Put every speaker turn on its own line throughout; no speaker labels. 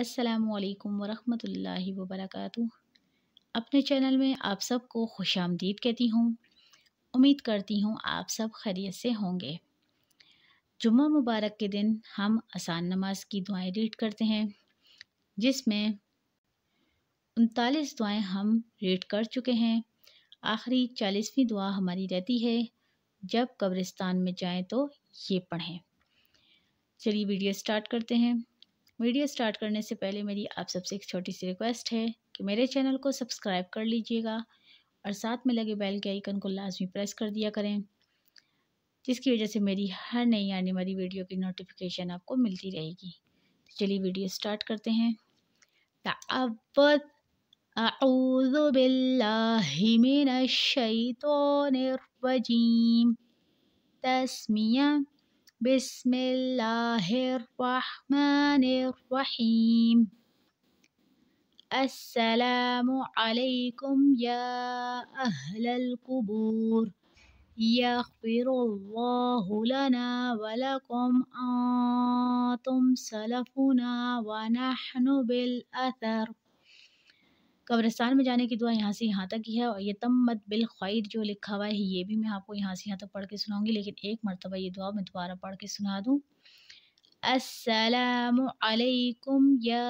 असलकम वरहमल वबरक अपने चैनल में आप सबको खुश आमदीद कहती हूँ उम्मीद करती हूँ आप सब खैरियत से होंगे जुम्मा मुबारक के दिन हम आसान नमाज की दुआएं रीड करते हैं जिसमें उनतालीस दुआएं हम रीड कर चुके हैं आखिरी चालीसवीं दुआ हमारी रहती है जब कब्रिस्तान में जाएं तो ये पढ़ें चलिए वीडियो स्टार्ट करते हैं वीडियो स्टार्ट करने से पहले मेरी आप सबसे एक छोटी सी रिक्वेस्ट है कि मेरे चैनल को सब्सक्राइब कर लीजिएगा और साथ में लगे बेल के आइकन को लाजमी प्रेस कर दिया करें जिसकी वजह से मेरी हर नई आने वाली वीडियो की नोटिफिकेशन आपको मिलती रहेगी तो चलिए वीडियो स्टार्ट करते हैं तस्मिया بسم الله الرحمن الرحيم السلام عليكم يا أهل القبور يغفر الله لنا ولكم أنتم سلفنا ونحن بالأثر कब्रिस्तान में जाने की दुआ यहाँ से यहाँ तक ही है और ये तम मत बिल ख़ैर जो लिखा हुआ है ये भी मैं आपको यहाँ से यहाँ तक पढ़ के सुनाऊँगी लेकिन एक मरतबा ये दुआ मैं दोबारा पढ़ के सुना दूँ असलकुम या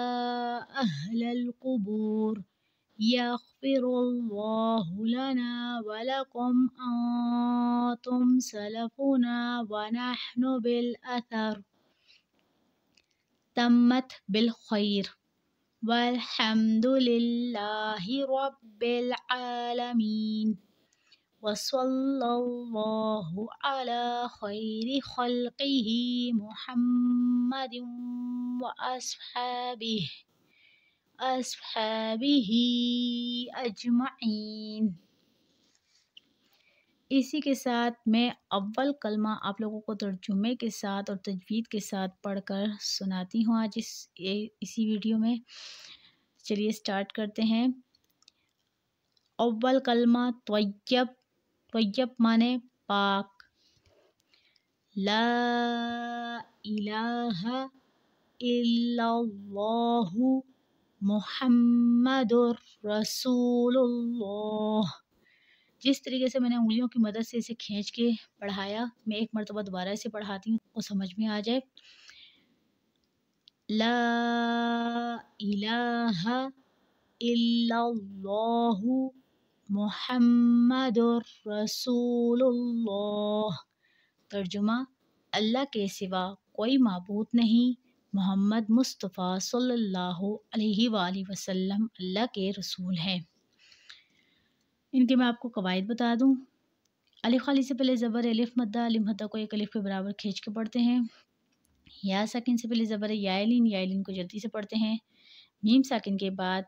वलकुम तुम सलफुना वनाहनु बिल असर तम्मत बिल ख़ैर والحمد لله رب العالمين وصلى الله على خير خلقه محمد وأصحابه أصحابه أجمعين इसी के साथ मैं अव्वल कलमा आप लोगों को तर्जुमे के साथ और तजवीद के साथ पढ़कर सुनाती हूँ आज इस ए, इसी वीडियो में चलिए स्टार्ट करते हैं अव्वल कलमा तोयब तोयब माने पाक ला इलाहा इल्लल्लाहु मुहम्मदुर रसूलुल्लाह जिस तरीके से मैंने उंगलियों की मदद से इसे खींच के पढ़ाया मैं एक मरतबा दोबारा इसे पढ़ाती हूँ वो समझ में आ जाए ला इलाहा इल्लल्लाहु रसूलुल्लाह तर्जुमा अल्लाह के सिवा कोई मबूत नहीं मोहम्मद मुस्तफ़ा सल्लल्लाहु अलैहि वसल्लम अल्लाह के रसूल हैं इनके मैं आपको कवायद बता दूँ अलिफ खाली से पहले ज़बर अलिफ मद्दा अलिफ मद्दा को एक अलिफ के बराबर खींच के पढ़ते हैं या साकिन से पहले ज़बर यालिन यालिन को जल्दी से पढ़ते हैं मीम साकिन के बाद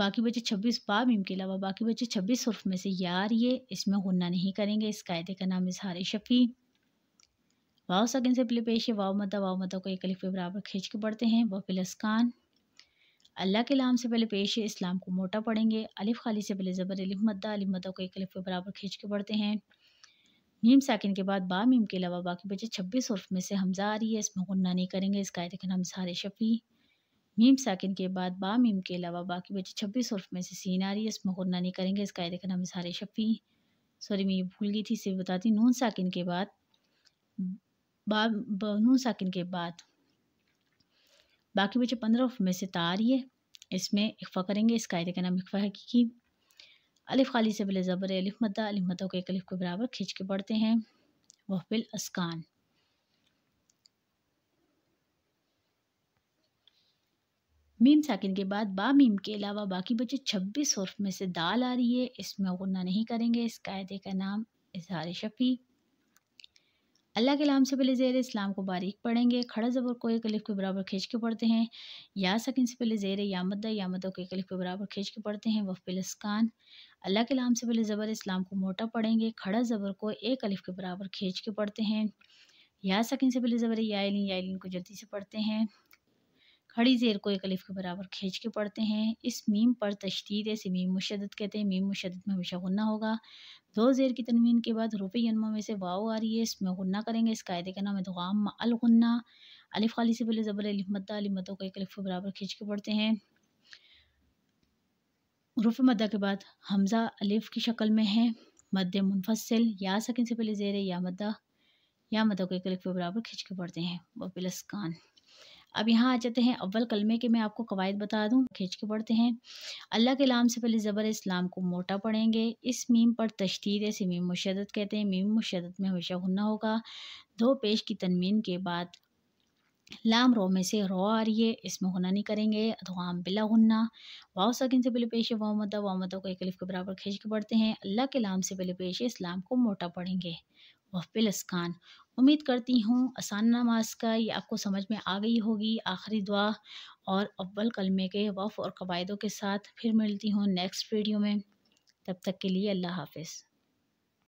बाकी बचे छब्बीस बा मीम के अलावा बाकी बचे छब्बीस सुरफ में से यार ये इसमें गुन्ना नहीं करेंगे इस कायदे का नाम इजहार शफ़ी वाव साकिन से पहले पेश है वाव मद्दा वाव मद्दा को एक अलिफ के बराबर खींच के पढ़ते हैं वह प्लस अल्लाह के नाम से पहले पेश इस्लाम को मोटा पढ़ेंगे अलिफ खाली से पहले ज़बर अलिफ मद्दा अलिफ मद्दा को एक अलिफ के बराबर खींच के पढ़ते हैं मीम साकिन के बाद बा मीम के अलावा बाकी बचे छब्बीस हर्फ में से हमजा आ रही है इसमें गुन्ना नहीं करेंगे इसका का नाम सारे शफी मीम साकिन के बाद बा मीम के अलावा बाकी बचे छब्बीस हर्फ में से सीन आ रही है इसमें गुन्ना नहीं करेंगे इसका का नाम सारे शफी सॉरी मैं ये भूल गई थी इसे बताती नून साकिन के बाद बा नून साकिन के बाद बाकी बचे पंद्रह में से तार है इसमें इकफ़ा करेंगे इस कायदे का नाम इकफ़ा हकीकी अलिफ खाली से पहले ज़बर अलिफ मद्दा अलिफ मद्दा को एक अलिफ के बराबर खींच के पढ़ते हैं वह बिल अस्कान मीम साकिन के बाद बा मीम के अलावा बाकी बचे छब्बीस हर्फ में से दाल आ रही है इसमें गुना नहीं करेंगे इस कायदे का नाम इजहार शफ़ी अल्लाह के नाम से पहले ज़ेर इस्लाम को बारीक पढ़ेंगे खड़ा ज़बर को एक अलिफ के बराबर खींच के पढ़ते हैं या सकिन से पहले ज़ेर यामद यामदा को एक अलिफ के बराबर खींच के पढ़ते हैं वफ़ लस्कान अल्लाह के नाम से पहले ज़बर इस्लाम को मोटा पढ़ेंगे खड़ा ज़बर को एक अलिफ के बराबर खींच के पढ़ते हैं या सकिन से पहले ज़बर यालिन यालिन को जल्दी से पढ़ते हैं खड़ी ज़ेर को एक अलिफ के बराबर खींच के पढ़ते हैं इस मीम पर तशदीद है इसे मीम मुशदत कहते हैं मीम मुशद में हमेशा गुन्ना होगा दो ज़ेर की तनवीन के बाद रुपये यनमा में से वाव आ रही है इसमें गुन्ना करेंगे इस कायदे का नाम है दुगाम अलगन्ना अलिफ खाली से पहले ज़बर अलिफ मद्दा को एक अलिफ के बराबर खींच के पढ़ते हैं रुफ मद्दा के बाद हमज़ा अलिफ की शक्ल में है मद मुनफसल या सकिन से पहले ज़ेर या मद्दा या मद्दा को एक अलिफ के बराबर खींच के पढ़ते हैं वह प्लस कान अब यहाँ आ जाते हैं अव्वल कलमे के मैं आपको कवायद बता दूँ खींच के पढ़ते हैं अल्लाह के लाम से पहले ज़बर इस्लाम को मोटा पढ़ेंगे इस मीम पर तशदीद ऐसे मीम मुशदत कहते हैं मीम मुशदत में हमेशा गुना होगा दो पेश की तनमीन के बाद लाम रो में से रो आ रही है इसमें गुना नहीं करेंगे अदवाम बिला गुना वाव सकिन से पहले पेश है वामदा वामदा को एक अलिफ के बराबर खींच के पढ़ते हैं अल्लाह के लाम से पहले पेश है इस्लाम को मोटा पढ़ेंगे वह पिलस्कान उम्मीद करती हूँ आसान नमाज का ये आपको समझ में आ गई होगी आखिरी दुआ और अव्वल कलमे के वफ़ और कवायदों के साथ फिर मिलती हूँ नेक्स्ट वीडियो में तब तक के लिए अल्लाह हाफिज़